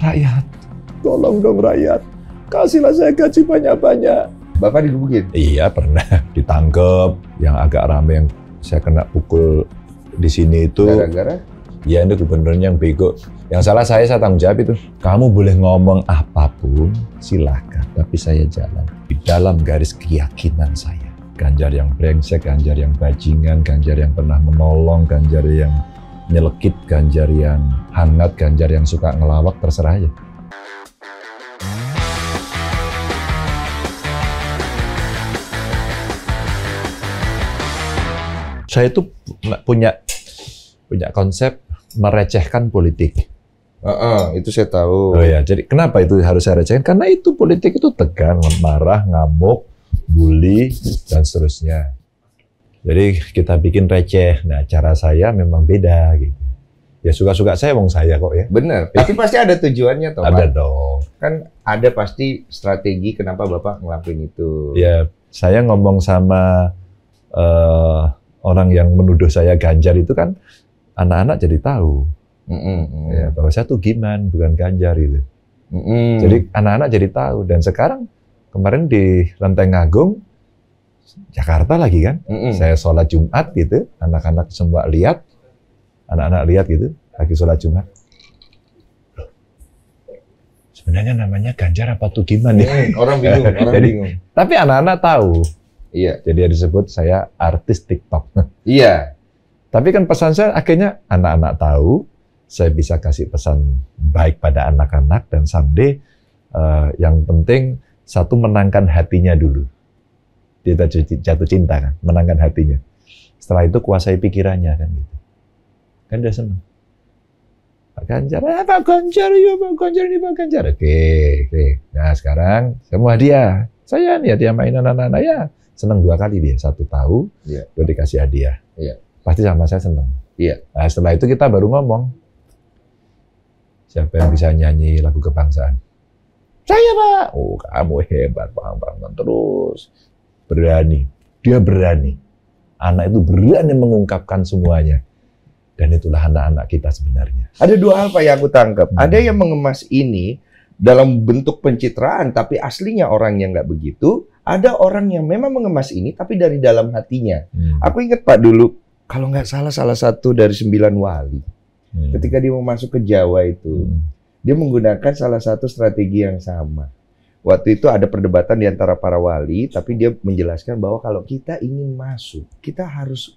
Rakyat, tolong dong rakyat, kasihlah saya gaji banyak-banyak. Bapak digebukin? Iya, pernah ditangkep. Yang agak rame yang saya kena pukul di sini itu. Gara-gara? Ya, itu gubernurnya yang bego. Yang salah saya, saya tanggung jawab itu. Kamu boleh ngomong apapun, silahkan. Tapi saya jalan di dalam garis keyakinan saya. Ganjar yang brengsek, Ganjar yang bajingan, Ganjar yang pernah menolong, Ganjar yang nyelekit, ganjar yang hangat, ganjar yang suka ngelawak, terserah aja. Saya itu punya punya konsep merecehkan politik. Uh, uh, itu saya tahu. Oh ya, jadi kenapa itu harus saya recehkan? Karena itu politik itu tegang, marah, ngamuk, bully dan seterusnya. Jadi kita bikin receh. Nah, cara saya memang beda gitu. Ya suka-suka saya wong saya kok ya. Bener. Tapi pasti ada tujuannya toh. Ada dong. Kan ada pasti strategi kenapa Bapak ngelakuin itu. Ya, saya ngomong sama uh, orang yang menuduh saya ganjar itu kan anak-anak jadi tahu. Mm -mm. Ya, bahwa saya tuh giman bukan ganjar itu. Mm -mm. Jadi anak-anak jadi tahu dan sekarang kemarin di Lenteng Agung Jakarta lagi kan. Mm hmm Saya sholat Jumat gitu, anak-anak semua lihat, anak-anak lihat gitu, lagi sholat Jumat. sebenarnya namanya Ganjar apa tuh gimana? Ya? Mm, orang bingung, orang Jadi, bingung. Tapi anak-anak tahu. Iya. Jadi yang disebut saya artis TikTok. Iya. Tapi kan pesan saya akhirnya anak-anak tahu, saya bisa kasih pesan baik pada anak-anak dan someday uh, yang penting satu menangkan hatinya dulu dia jatuh cinta kan, menangkan hatinya. Setelah itu kuasai pikirannya kan gitu. Kan dia senang. Pak Ganjar, ah, Pak Ganjar, ya Pak Ganjar ini Pak Ganjar. Oke, oke. Nah sekarang semua hadiah. saya nih dia mainan anak-anak ya. Senang dua kali dia, satu tahu, yeah. dua dikasih hadiah. Yeah. Pasti sama saya senang. Yeah. Nah setelah itu kita baru ngomong. Siapa yang bisa nyanyi lagu kebangsaan? Saya pak. Oh kamu hebat, Pak. Bang. terus berani. Dia berani. Anak itu berani mengungkapkan semuanya. Dan itulah anak-anak kita sebenarnya. Ada dua hal Pak yang aku tangkap. Hmm. Ada yang mengemas ini dalam bentuk pencitraan, tapi aslinya orangnya nggak begitu. Ada orang yang memang mengemas ini, tapi dari dalam hatinya. Hmm. Aku ingat Pak dulu, kalau nggak salah salah satu dari sembilan wali. Hmm. Ketika dia mau masuk ke Jawa itu, hmm. dia menggunakan salah satu strategi yang sama Waktu itu ada perdebatan di antara para wali, tapi dia menjelaskan bahwa kalau kita ingin masuk, kita harus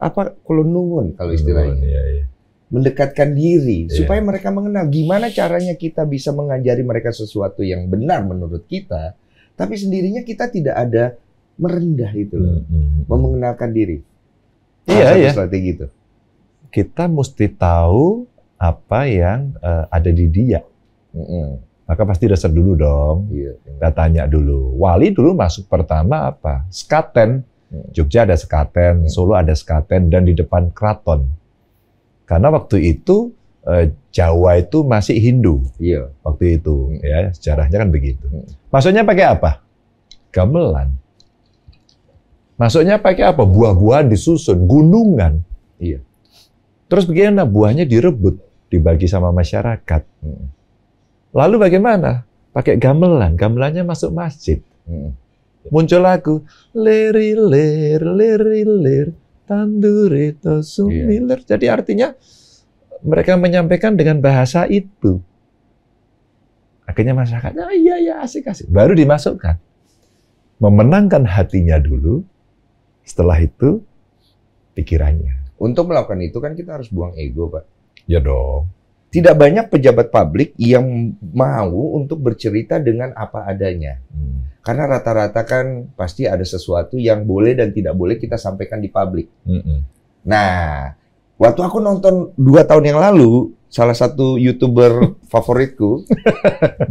apa kalau nungun kalau istilahnya. Nungun, iya, iya, Mendekatkan diri iya. supaya mereka mengenal gimana caranya kita bisa mengajari mereka sesuatu yang benar menurut kita, tapi sendirinya kita tidak ada merendah itu loh, mm-hmm. mengenalkan diri. Iya, iya. Strategi itu. Kita mesti tahu apa yang uh, ada di dia. Mm-hmm. Maka pasti dasar dulu dong. Iya. Kita tanya dulu. Wali dulu masuk pertama apa? Skaten. Hmm. Jogja ada Skaten, hmm. Solo ada Skaten, dan di depan Keraton. Karena waktu itu eh, Jawa itu masih Hindu. Iya. Waktu itu, hmm. ya sejarahnya kan begitu. Maksudnya Masuknya pakai apa? Gamelan. Masuknya pakai apa? Buah-buahan disusun, gunungan. Iya. Terus bagaimana? Buahnya direbut, dibagi sama masyarakat. Hmm. Lalu bagaimana? Pakai gamelan, gamelannya masuk masjid. Hmm. Muncul lagu leri ler leri ler tanduri tosumiler. Iya. Yeah. Jadi artinya mereka menyampaikan dengan bahasa itu. Akhirnya masyarakat, ah, iya iya asik asik. Baru dimasukkan. Memenangkan hatinya dulu, setelah itu pikirannya. Untuk melakukan itu kan kita harus buang ego, Pak. Ya dong tidak banyak pejabat publik yang mau untuk bercerita dengan apa adanya. Hmm. Karena rata-rata kan pasti ada sesuatu yang boleh dan tidak boleh kita sampaikan di publik. Hmm. hmm. Nah, waktu aku nonton dua tahun yang lalu, salah satu youtuber favoritku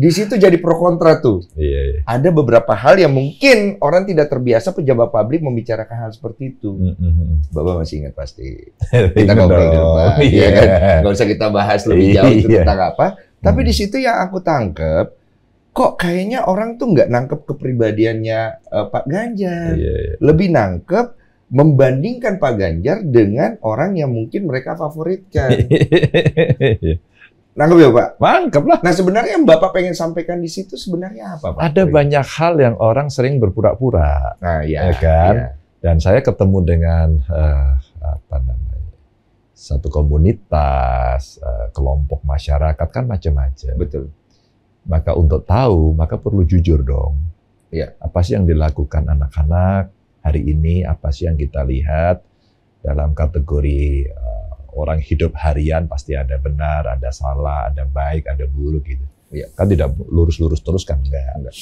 di situ jadi pro kontra tuh iya, iya. ada beberapa hal yang mungkin orang tidak terbiasa pejabat publik membicarakan hal seperti itu mm -hmm. bapak masih ingat pasti kita ngobrol di depan yeah. Oh, ya iya. kan nggak usah kita bahas lebih iya, jauh yeah. tentang apa tapi mm. di situ yang aku tangkep kok kayaknya orang tuh nggak nangkep kepribadiannya uh, Pak Ganjar yeah, yeah. lebih nangkep membandingkan Pak Ganjar dengan orang yang mungkin mereka favoritkan. Nangkep ya Pak? Nangkep lah. Nah sebenarnya yang Bapak pengen sampaikan di situ sebenarnya apa Pak? Ada banyak hal yang orang sering berpura-pura. Nah ya, ya kan? Ya. Dan saya ketemu dengan uh, apa namanya satu komunitas, uh, kelompok masyarakat kan macam-macam. Betul. Maka untuk tahu, maka perlu jujur dong. Iya. Apa sih yang dilakukan anak-anak? hari ini apa sih yang kita lihat dalam kategori uh, orang hidup harian pasti ada benar, ada salah, ada baik, ada buruk gitu. Ya, kan tidak lurus-lurus terus kan enggak, enggak.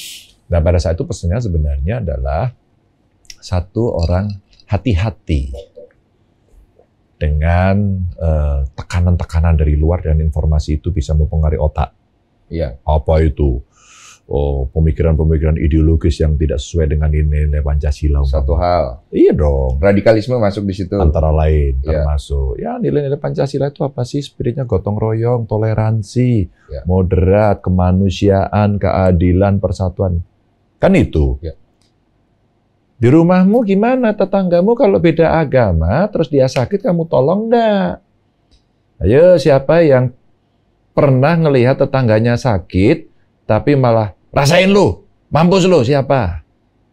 Nah, pada saat itu pesannya sebenarnya adalah satu orang hati-hati dengan eh, tekanan-tekanan uh, dari luar dan informasi itu bisa mempengaruhi otak. Iya. Apa itu? Oh pemikiran-pemikiran ideologis yang tidak sesuai dengan nilai-nilai Pancasila. Satu hal. Iya dong. Radikalisme masuk di situ. Antara lain iya. termasuk ya nilai-nilai Pancasila itu apa sih? Spiritnya gotong royong, toleransi, ya. moderat, kemanusiaan, keadilan, persatuan. Kan itu. Ya. Di rumahmu gimana tetanggamu kalau beda agama terus dia sakit kamu tolong enggak? Ayo siapa yang pernah melihat tetangganya sakit tapi malah Rasain lu, mampus lu siapa?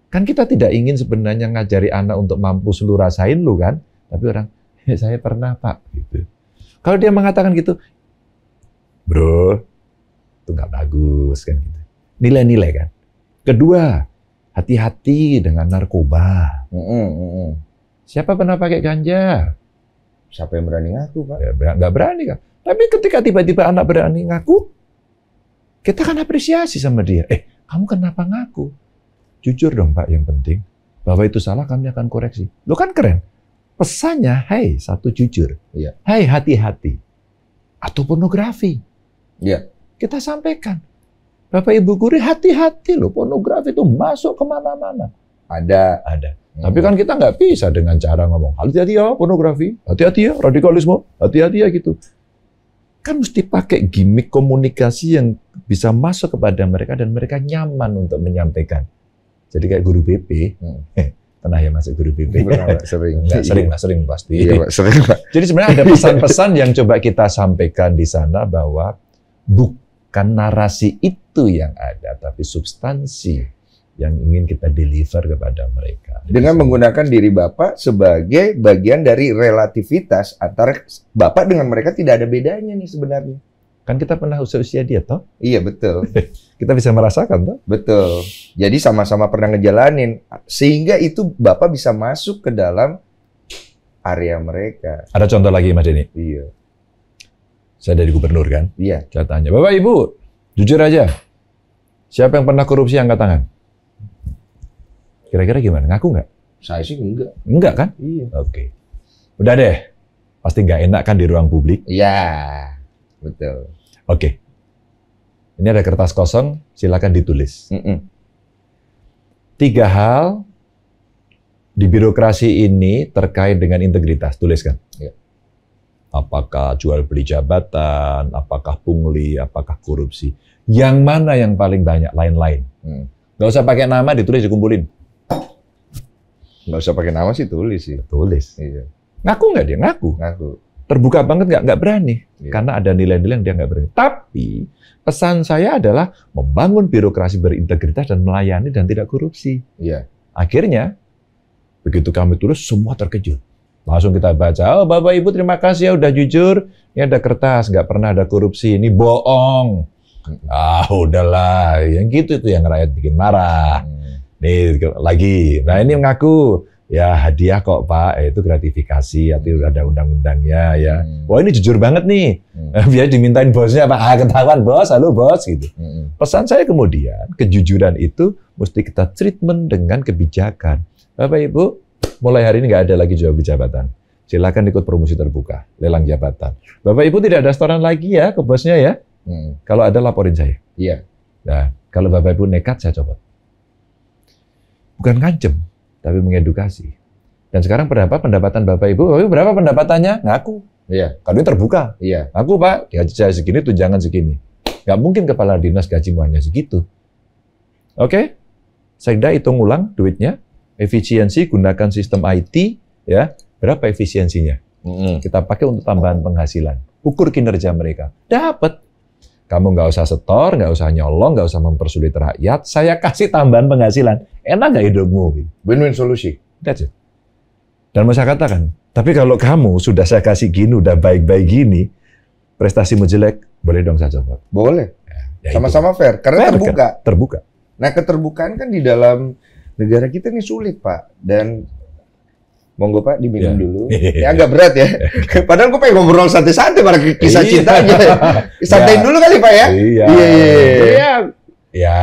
Kan kita tidak ingin sebenarnya ngajari anak untuk mampus lu rasain lu kan? Tapi orang, ya saya pernah pak. Gitu. Kalau dia mengatakan gitu, bro, itu nggak bagus kan gitu. Nilai-nilai kan. Kedua, hati-hati dengan narkoba. Mm -mm. Siapa pernah pakai ganja? Siapa yang berani ngaku pak? Ya, nggak berani kan. Tapi ketika tiba-tiba anak berani ngaku, kita kan apresiasi sama dia. Eh, kamu kenapa ngaku? Jujur dong Pak yang penting. Bahwa itu salah kami akan koreksi. Lo kan keren. Pesannya, hei, satu jujur. Ya. Hei, hati-hati. Atau pornografi. Ya. Kita sampaikan. Bapak Ibu Guru hati-hati loh pornografi itu masuk kemana-mana. Ada. Ada. Hmm. Tapi kan kita nggak bisa dengan cara ngomong hati-hati ya pornografi, hati-hati ya radikalisme, hati-hati ya gitu kan mesti pakai gimmick komunikasi yang bisa masuk kepada mereka dan mereka nyaman untuk menyampaikan. Jadi kayak guru BP, hmm. pernah ya masuk guru BP? Pernah, sering. Nggak, iya. sering lah, sering pasti. Iya, Pak, sering Pak. Jadi sebenarnya ada pesan-pesan yang coba kita sampaikan di sana bahwa bukan narasi itu yang ada, tapi substansi yang ingin kita deliver kepada mereka. Dengan menggunakan diri Bapak sebagai bagian dari relativitas antara Bapak dengan mereka tidak ada bedanya nih sebenarnya. Kan kita pernah usia-usia dia toh? Iya, betul. kita bisa merasakan toh? Betul. Jadi sama-sama pernah ngejalanin sehingga itu Bapak bisa masuk ke dalam area mereka. Ada contoh lagi Mas Denny? Iya. Saya dari gubernur kan? Iya. Saya tanya, Bapak Ibu, jujur aja. Siapa yang pernah korupsi angkat tangan? Kira-kira gimana? Ngaku nggak? Saya sih enggak. Enggak kan? Iya. Oke. Okay. Udah deh. Pasti nggak enak kan di ruang publik? Iya. Betul. Oke. Okay. Ini ada kertas kosong, silakan ditulis. Mm -mm. Tiga hal di birokrasi ini terkait dengan integritas. Tuliskan. Iya. Apakah jual beli jabatan, apakah pungli, apakah korupsi. Yang mana yang paling banyak? Lain-lain. Mm. Gak usah pakai nama, ditulis, dikumpulin nggak usah pakai nama sih tulis sih. Tulis. Iya. Ngaku nggak dia? Ngaku. Ngaku. Terbuka banget nggak? Nggak berani. Iya. Karena ada nilai-nilai yang dia nggak berani. Tapi pesan saya adalah membangun birokrasi berintegritas dan melayani dan tidak korupsi. Iya. Akhirnya begitu kami tulis semua terkejut. Langsung kita baca, oh Bapak Ibu terima kasih ya udah jujur. Ini ada kertas, nggak pernah ada korupsi. Ini bohong. Ah udahlah, yang gitu itu yang rakyat bikin marah. Mm. Nih lagi. Nah ini mengaku ya hadiah kok Pak, eh, itu gratifikasi, tapi hmm. ada undang-undangnya ya. Hmm. Wah ini jujur banget nih. Hmm. Biar dimintain bosnya Pak, ah, ketahuan bos, halo bos gitu. Hmm. Pesan saya kemudian kejujuran itu mesti kita treatment dengan kebijakan. Bapak Ibu, mulai hari ini nggak ada lagi jawab jabatan. Silakan ikut promosi terbuka, lelang jabatan. Bapak Ibu tidak ada setoran lagi ya ke bosnya ya. Hmm. Kalau ada laporin saya. Iya. Nah, kalau Bapak Ibu nekat saya copot bukan ngancem, tapi mengedukasi. Dan sekarang berapa pendapatan Bapak Ibu? Bapak Ibu berapa pendapatannya? Ngaku. Iya. Kalau terbuka. Iya. Aku Pak, gaji saya segini, tunjangan segini. Gak mungkin kepala dinas gaji hanya segitu. Oke? Okay? Sekda hitung ulang duitnya. Efisiensi gunakan sistem IT. ya Berapa efisiensinya? Mm -hmm. Kita pakai untuk tambahan penghasilan. Ukur kinerja mereka. Dapat. Kamu nggak usah setor, nggak usah nyolong, nggak usah mempersulit rakyat. Saya kasih tambahan penghasilan. Enak nggak hidupmu? Win-win solusi. That's it. Dan mau saya katakan, tapi kalau kamu sudah saya kasih gini, udah baik-baik gini, prestasimu jelek, boleh dong saya coba. Boleh. Ya, ya Sama-sama ya fair, karena fair, terbuka. Kan? Terbuka. Nah keterbukaan kan di dalam negara kita ini sulit Pak. Dan Monggo Pak diminum yeah. dulu. ya agak berat ya. Padahal gue pengen ngobrol santai-santai para kisah iya. cinta aja. Santai yeah. dulu kali Pak ya. Iya. Iya. Iya. Ya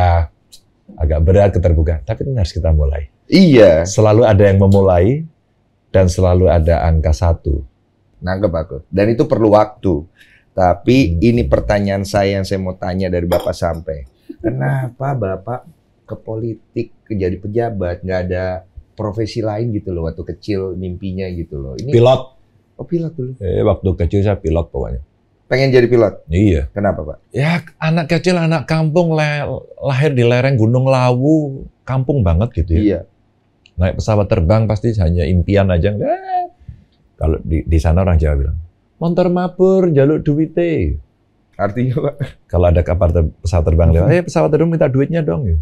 agak berat keterbukaan, tapi ini harus kita mulai. Iya. Selalu ada yang memulai dan selalu ada angka satu. Nangkep aku. Dan itu perlu waktu. Tapi hmm. ini pertanyaan saya yang saya mau tanya dari Bapak sampai. Kenapa Bapak ke politik, ke jadi pejabat, nggak ada profesi lain gitu loh waktu kecil mimpinya gitu loh. Ini pilot. Oh pilot dulu. Eh waktu kecil saya pilot pokoknya. Pengen jadi pilot? Iya. Kenapa Pak? Ya anak kecil, anak kampung, lahir di lereng Gunung Lawu, kampung banget gitu ya. Iya. Naik pesawat terbang pasti hanya impian aja. Eh, kalau di, di sana orang Jawa bilang, motor mabur, jaluk duite. Artinya Pak? Kalau ada kapal ter pesawat terbang lewat, eh pesawat terbang minta duitnya dong. Ya.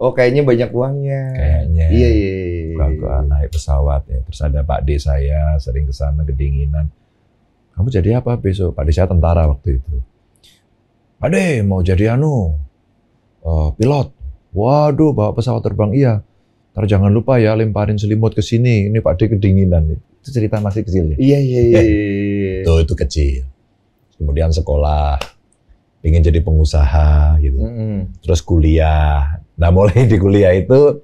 Oh kayaknya banyak uangnya. Kayaknya. Iya, iya, iya. iya. Iya, iya, iya. ke naik pesawat ya. Terus ada Pak D saya sering ke sana kedinginan. Kamu jadi apa besok? Pak D saya tentara waktu itu. Pak D mau jadi anu uh, pilot. Waduh bawa pesawat terbang iya. Ntar jangan lupa ya lemparin selimut ke sini. Ini Pak D kedinginan. Itu cerita masih kecil ya. Iya iya iya. Eh, Tuh itu kecil. Kemudian sekolah ingin jadi pengusaha gitu. Mm -hmm. Terus kuliah. Nah mulai di kuliah itu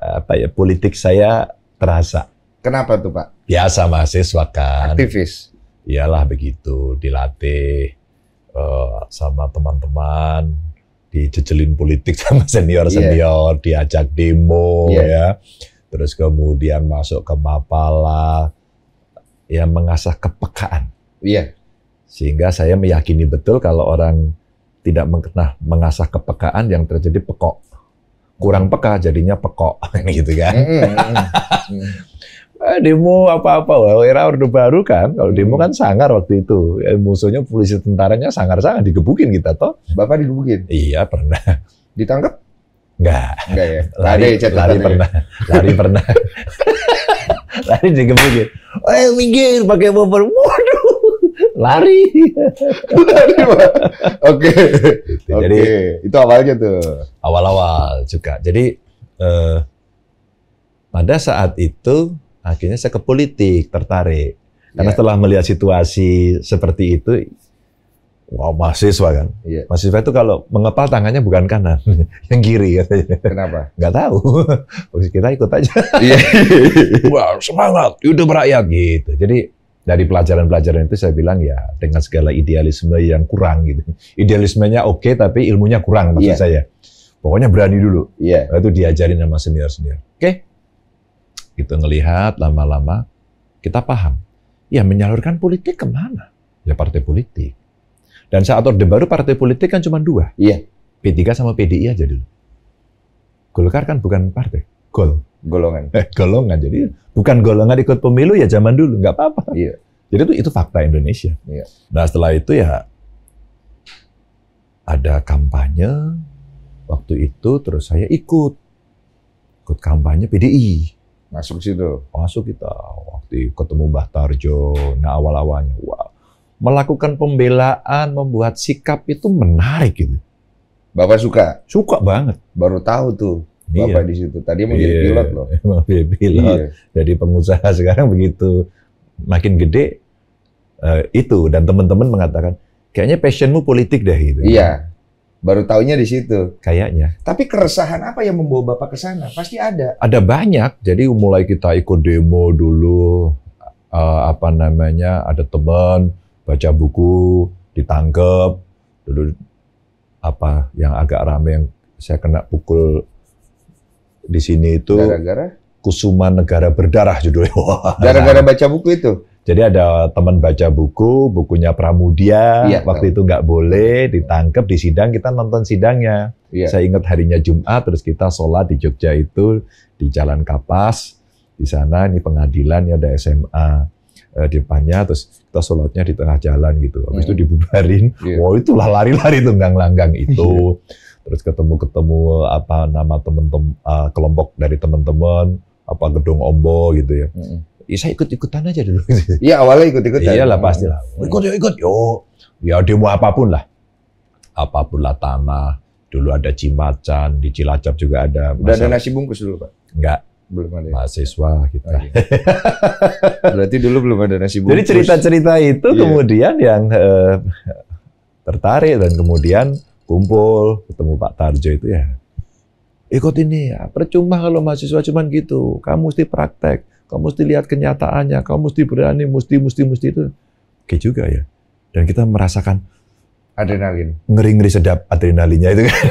apa ya politik saya terasa. Kenapa tuh Pak? Biasa ya, mahasiswa kan. Aktivis. Iyalah begitu dilatih uh, sama teman-teman dijejelin politik sama senior-senior, yeah. diajak demo yeah. ya. Terus kemudian masuk ke Mapala ya mengasah kepekaan. Iya. Yeah. Sehingga saya meyakini betul kalau orang tidak mengenah mengasah kepekaan yang terjadi pekok kurang peka jadinya pekok gitu kan. Hmm, hmm, hmm. demo apa-apa, era Orde Baru kan, kalau demo kan sangar waktu itu, ya, musuhnya polisi tentaranya sangar-sangar digebukin kita toh. Bapak digebukin? Iya pernah. Ditangkap? Enggak. Enggak ya. Lari, Lari, ya lari ya? pernah. Lari pernah. lari digebukin. Eh minggir pakai bumper. Wah, lari. lari Pak. Oke. Gitu. Jadi okay. itu awalnya tuh. Awal-awal juga. Jadi eh, pada saat itu akhirnya saya ke politik tertarik. Karena yeah. setelah melihat situasi seperti itu, wow mahasiswa kan. Yeah. Mahasiswa itu kalau mengepal tangannya bukan kanan, yang kiri katanya. Kenapa? Gak tahu. Kita ikut aja. Iya. Wah, wow semangat, hidup rakyat gitu. Jadi dari pelajaran-pelajaran itu saya bilang ya dengan segala idealisme yang kurang gitu. Idealismenya oke okay, tapi ilmunya kurang maksud yeah. saya. Pokoknya berani dulu. Yeah. Iya. Itu diajarin sama senior-senior. Oke. Okay? Gitu, ngelihat lama-lama kita paham. Ya menyalurkan politik kemana? Ya partai politik. Dan saat Orde Baru partai politik kan cuma dua. Iya. Yeah. P3 sama PDI aja dulu. Golkar kan bukan partai. Gol golongan. Eh, golongan. Jadi bukan golongan ikut pemilu ya zaman dulu nggak apa-apa. Iya. Jadi itu itu fakta Indonesia. Iya. Nah setelah itu ya ada kampanye waktu itu terus saya ikut ikut kampanye PDI. Masuk situ. Masuk kita waktu ketemu Mbah Tarjo. Nah awal awalnya wow. melakukan pembelaan membuat sikap itu menarik gitu. Bapak suka? Suka banget. Baru tahu tuh Iya. Bapak iya. di situ. Tadi mau iya. jadi pilot loh. Mau jadi pilot. Iya. Jadi pengusaha sekarang begitu makin gede uh, itu dan teman-teman mengatakan kayaknya passionmu politik deh gitu. Iya. Baru tahunya di situ. Kayaknya. Tapi keresahan apa yang membawa Bapak ke sana? Pasti ada. Ada banyak. Jadi mulai kita ikut demo dulu uh, apa namanya? Ada teman baca buku, ditangkep dulu apa yang agak rame yang saya kena pukul di sini itu gara-gara Kusuma Negara Berdarah judulnya. Gara-gara baca buku itu. Jadi ada teman baca buku, bukunya Pramudia, iya, waktu tahu. itu nggak boleh ditangkap di sidang, kita nonton sidangnya. Iya. Saya ingat harinya Jumat, terus kita sholat di Jogja itu di Jalan Kapas, di sana ini pengadilan ya ada SMA eh, depannya, terus kita sholatnya di tengah jalan gitu. Habis hmm. itu iya. dibubarin, yeah. Iya. wow itulah lari-lari tunggang langgang itu. Iya terus ketemu-ketemu apa nama temen-temen uh, kelompok dari teman-teman apa gedung ombo gitu ya. Mm -hmm. saya ikut-ikutan aja dulu. Iya awalnya ikut-ikutan. Iya lah pasti lah. Ikut yuk ikut. yuk. ya demo apapun lah. Apapun lah tanah. Dulu ada Cimacan, di Cilacap juga ada. Udah ada nasi bungkus dulu, Pak? Enggak. Belum ada. Mahasiswa kita. Oh, iya. Berarti dulu belum ada nasi bungkus. Jadi cerita-cerita itu yeah. kemudian yang eh, tertarik dan kemudian kumpul, ketemu Pak Tarjo itu ya ikut ini ya. Percuma kalau mahasiswa cuman gitu. Kamu mesti praktek, kamu mesti lihat kenyataannya, kamu mesti berani, mesti, mesti, mesti itu. Oke juga ya. Dan kita merasakan adrenalin. Ngeri-ngeri sedap adrenalinnya itu kan.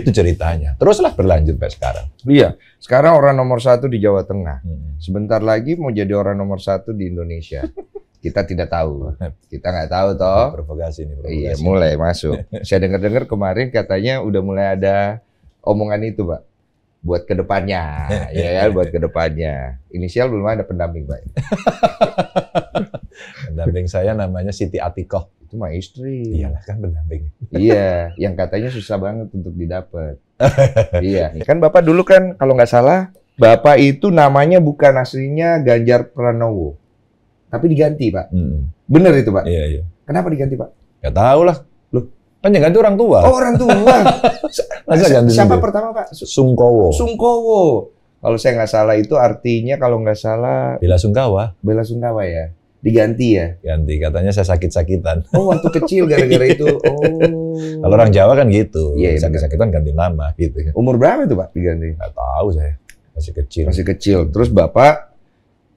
itu ceritanya. Teruslah berlanjut sampai sekarang. Iya. Sekarang orang nomor satu di Jawa Tengah. Hmm. Sebentar lagi mau jadi orang nomor satu di Indonesia. kita tidak tahu. Kita nggak tahu toh. Provokasi ini. Provokasi. Iya, mulai masuk. Saya dengar-dengar kemarin katanya udah mulai ada omongan itu, Pak. Buat kedepannya, ya, ya buat kedepannya. Inisial belum ada pendamping, Pak. pendamping saya namanya Siti Atikoh. Itu mah istri. Iyalah kan pendamping. iya, yang katanya susah banget untuk didapat. iya, kan Bapak dulu kan kalau nggak salah Bapak itu namanya bukan aslinya Ganjar Pranowo. Tapi diganti, Pak. Hmm. Bener itu, Pak. Iya, iya. Kenapa diganti, Pak? Gak tahu lah. Loh, kan yang ganti orang tua. Oh, orang tua. Masa ganti siapa sendiri? pertama, Pak? Sungkowo. Sungkowo. Kalau saya nggak salah itu artinya kalau nggak salah Bela Sungkawa. Bela Sungkawa ya. Diganti ya? Ganti. Katanya saya sakit-sakitan. Oh, waktu kecil gara-gara itu. Oh. Kalau orang Jawa kan gitu. Iya, iya sakit-sakitan ganti nama gitu. Ya. Umur berapa itu, Pak, diganti? Nggak tahu saya. Masih kecil. Masih kecil. Terus Bapak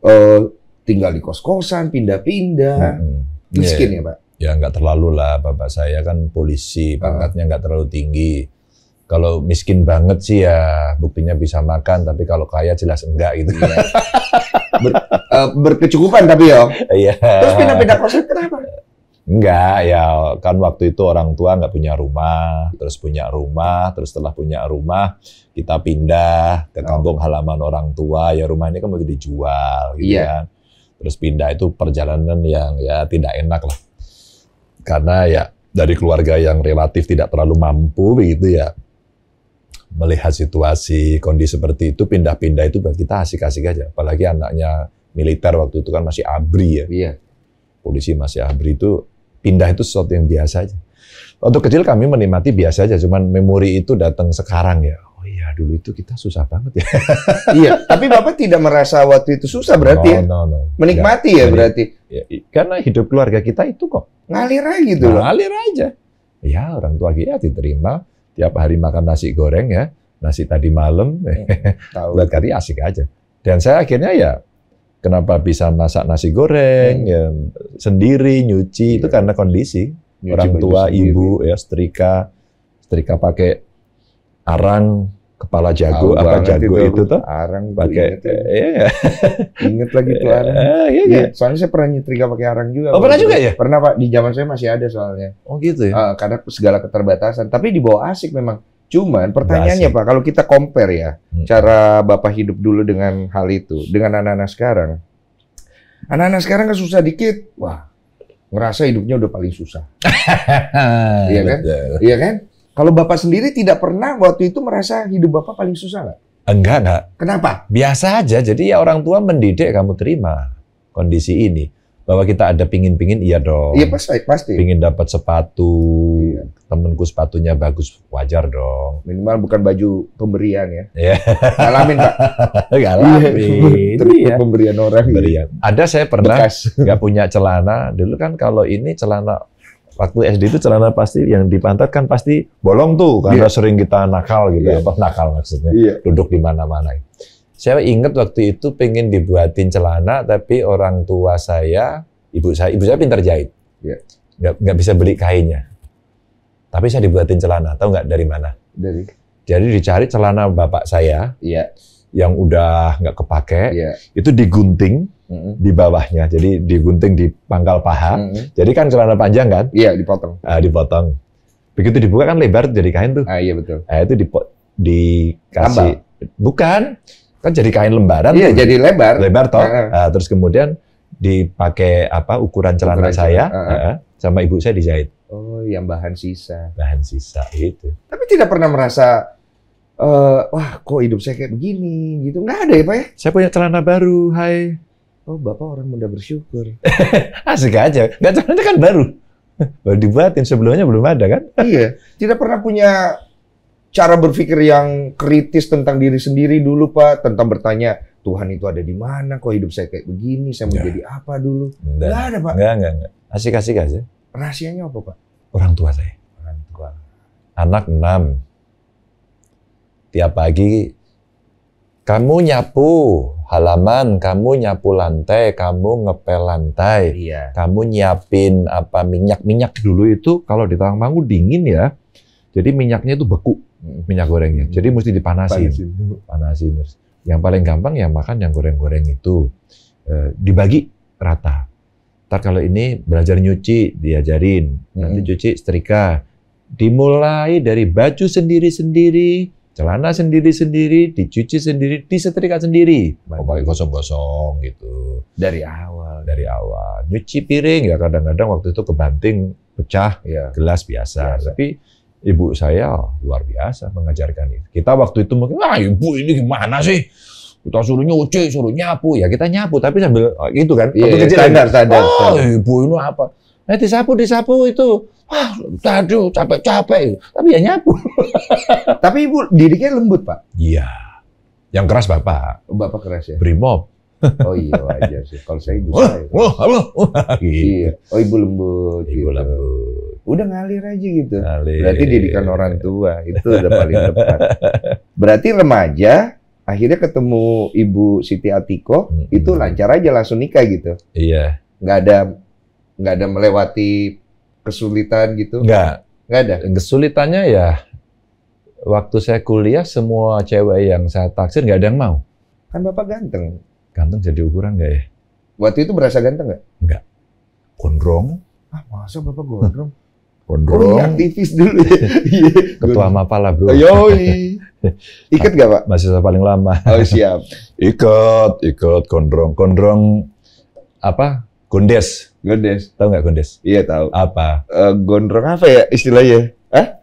uh, tinggal di kos-kosan, pindah-pindah. Hmm. Miskin yeah. ya, Pak? Ya nggak terlalu lah, bapak saya kan polisi, ah. pangkatnya nggak terlalu tinggi. Kalau miskin banget sih ya buktinya bisa makan, tapi kalau kaya jelas enggak gitu. Iya. Ber, uh, berkecukupan tapi ya. Iya. Terus pindah-pindah kosan kenapa? Enggak ya, kan waktu itu orang tua nggak punya rumah, terus punya rumah, terus setelah punya rumah kita pindah ke oh. kampung halaman orang tua. Ya rumah ini kan mau dijual, gitu iya. kan terus pindah itu perjalanan yang ya tidak enak lah karena ya dari keluarga yang relatif tidak terlalu mampu begitu ya melihat situasi kondisi seperti itu pindah-pindah itu berarti kita asik-asik aja apalagi anaknya militer waktu itu kan masih abri ya iya. polisi masih abri itu pindah itu sesuatu yang biasa aja Untuk kecil kami menikmati biasa aja cuman memori itu datang sekarang ya Ya dulu itu kita susah banget ya. iya, tapi Bapak tidak merasa waktu itu susah berarti ya? no, no, No, ya. Menikmati ya, ya berarti? Ya, karena hidup keluarga kita itu kok. Ngalir aja gitu nah, loh. Ngalir aja. Ya orang tua kita ya, diterima, tiap hari makan nasi goreng ya, nasi tadi malam. Hmm, tahu. Buat kali asik aja. Dan saya akhirnya ya kenapa bisa masak nasi goreng hmm. ya, sendiri, nyuci, ya. itu iya. karena kondisi. Nyuci orang tua, ibu, ya setrika, setrika pakai arang, kepala jago Tahu apa jago itu, itu tuh arang pakai iya, iya inget lagi tuh arang ah, iya, iya, iya. soalnya saya pernah nyetrika pakai arang juga oh, pernah juga ya pernah pak di zaman saya masih ada soalnya oh gitu ya uh, karena segala keterbatasan tapi di bawah asik memang cuman pertanyaannya pak kalau kita compare ya hmm. cara bapak hidup dulu dengan hal itu dengan anak-anak sekarang anak-anak sekarang kan susah dikit wah ngerasa hidupnya udah paling susah iya kan iya kan kalau Bapak sendiri tidak pernah waktu itu merasa hidup Bapak paling susah nggak? Enggak, enggak. Kenapa? Biasa aja. Jadi ya orang tua mendidik kamu terima kondisi ini. Bahwa kita ada pingin-pingin, iya dong. Iya pasti, pasti. Pingin dapat sepatu, iya. temenku sepatunya bagus, wajar dong. Minimal bukan baju pemberian ya. Iya. Ngalamin Pak. Ngalamin. Iya. Terus iya. pemberian orang. Pemberian. Ada saya pernah nggak punya celana. Dulu kan kalau ini celana waktu SD itu celana pasti yang di kan pasti bolong tuh karena yeah. sering kita nakal gitu yeah. Iya. apa nakal maksudnya yeah. duduk di mana-mana. Saya ingat waktu itu pengen dibuatin celana tapi orang tua saya ibu saya ibu saya pintar jahit yeah. nggak bisa beli kainnya tapi saya dibuatin celana tahu nggak dari mana dari jadi dicari celana bapak saya yeah yang udah nggak kepake yeah. itu digunting mm-hmm. di bawahnya jadi digunting di pangkal paha mm-hmm. jadi kan celana panjang kan iya yeah, dipotong uh, dipotong begitu dibuka kan lebar jadi kain tuh ah iya betul nah, itu di dikasih Tambah. bukan kan jadi kain lembaran iya tuh. jadi lebar lebar toh uh-huh. uh, terus kemudian dipakai apa ukuran celana ukuran saya celana. Uh-huh. sama ibu saya dijahit oh yang bahan sisa bahan sisa itu tapi tidak pernah merasa uh, wah kok hidup saya kayak begini gitu nggak ada ya pak ya saya punya celana baru hai oh bapak orang muda bersyukur asik aja nggak celana kan baru baru dibuatin sebelumnya belum ada kan iya tidak pernah punya cara berpikir yang kritis tentang diri sendiri dulu pak tentang bertanya Tuhan itu ada di mana kok hidup saya kayak begini saya mau jadi apa dulu nggak, nggak ada pak nggak nggak nggak asik asik aja rahasianya apa pak orang tua saya orang tua anak enam tiap pagi kamu nyapu halaman, kamu nyapu lantai, kamu ngepel lantai, iya. kamu nyiapin apa minyak-minyak dulu itu kalau di tangan panggung dingin ya. Jadi minyaknya itu beku hmm. minyak gorengnya. Hmm. Jadi mesti dipanasin. Panasin. Panasin terus. Yang paling gampang ya makan yang goreng-goreng itu. E, dibagi rata. Ntar kalau ini belajar nyuci diajarin, nanti hmm. cuci setrika. Dimulai dari baju sendiri-sendiri, celana sendiri-sendiri, dicuci sendiri, disetrika sendiri. Oh, pakai gosong-gosong gitu. Dari awal. Dari awal. Nyuci piring ya kadang-kadang waktu itu kebanting, pecah, ya. gelas biasa. Ya. Tapi ibu saya luar biasa mengajarkan itu. Kita waktu itu mungkin, ah ibu ini gimana sih? Kita suruh nyuci, suruh nyapu. Ya kita nyapu, tapi sambil ah, itu kan. Iya, yeah, kecil kan? standar, standar, standar. Oh ibu ini apa? Nah disapu, disapu itu wah aduh capek-capek tapi ya nyapu tapi ibu didiknya lembut pak iya yang keras bapak oh, bapak keras ya brimob oh iya wajar sih kalau saya ibu wah, saya wah halo iya gitu. oh ibu lembut ibu gitu. lembut udah ngalir aja gitu ngalir. berarti didikan orang tua itu udah paling tepat berarti remaja akhirnya ketemu ibu Siti Atiko mm -hmm. itu lancar aja langsung nikah gitu iya nggak ada nggak ada melewati kesulitan gitu? Enggak. Enggak ada. Kesulitannya ya waktu saya kuliah semua cewek yang saya taksir enggak ada yang mau. Kan Bapak ganteng. Ganteng jadi ukuran gaya ya? Waktu itu berasa ganteng nggak? Nggak. Gondrong. Ah, masa Bapak gondrong? Gondrong. Oh, iya, aktivis dulu ya. Iya, Ketua Mapala, Bro. Oh, yoi. Ikat gak, Pak? Masih saya paling lama. Oh, siap. ikut ikut gondrong. Gondrong apa? Gondes. Gondes. Tahu nggak Gondes? Iya tahu. Apa? Uh, gondrong apa ya istilahnya? Hah?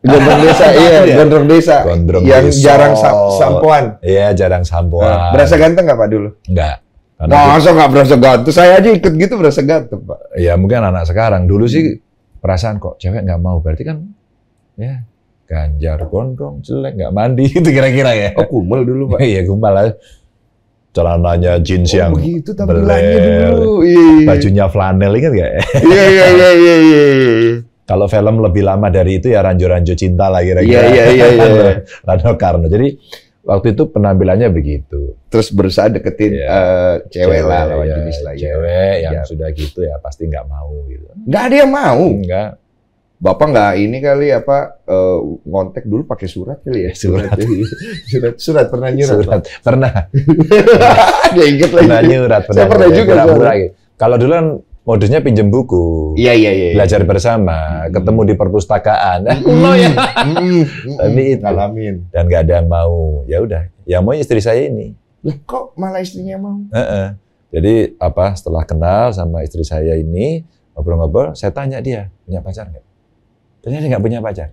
Gondrong desa, iya, gondrong desa. Gondrong yang desa. jarang sam sampoan. Iya, jarang sampoan. Nah, berasa ganteng nggak Pak dulu? Enggak. Karena Masa gak nggak berasa ganteng? Saya aja ikut gitu berasa ganteng, Pak. Iya, mungkin anak sekarang. Dulu sih perasaan kok cewek nggak mau. Berarti kan ya ganjar gondrong jelek nggak mandi itu kira-kira ya. Oh kumbal dulu Pak. Iya kumbal celananya jeans oh, yang begitu beler, dulu. Iya, iya, iya. Bajunya flanel ingat gak? Iya iya iya iya iya. Kalau film lebih lama dari itu ya Ranjo-Ranjo Cinta lah kira-kira. Iya iya iya iya. Karno. Jadi waktu itu penampilannya begitu. Terus berusaha deketin ya, uh, cewek, cewek lah lawan ya, jenis lah. Cewek yang ya. sudah gitu ya pasti nggak mau gitu. Nggak ada yang mau. Enggak. Bapak nggak ini kali apa uh, ngontek dulu pakai surat kali ya surat surat surat pernah nyurat surat. pernah dia inget lagi pernah nyurat pernah, Saya pernah juga pura kalau dulu kan modusnya pinjam buku iya, iya iya iya belajar bersama hmm. ketemu di perpustakaan hmm. ya hmm. Hmm. tapi hmm. itu ngalamin dan nggak ada yang mau ya udah yang mau istri saya ini Loh, kok malah istrinya mau uh -uh. jadi apa setelah kenal sama istri saya ini ngobrol-ngobrol saya tanya dia punya pacar nggak Ternyata nggak punya pacar.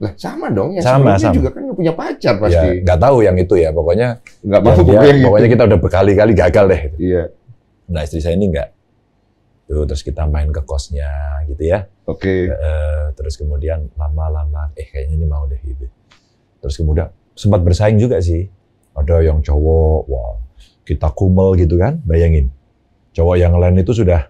Lah sama dong, yang sama, sama. juga kan nggak punya pacar pasti. Ya, nggak tahu yang itu ya, pokoknya nggak mau dia, yang Pokoknya itu. kita udah berkali-kali gagal deh. Iya. Nah istri saya ini nggak. Tuh, terus kita main ke kosnya gitu ya. Oke. Okay. Eh, terus kemudian lama-lama, eh kayaknya ini mau deh gitu. Terus kemudian sempat bersaing juga sih. Ada yang cowok, wow, kita kumel gitu kan, bayangin. Cowok yang lain itu sudah,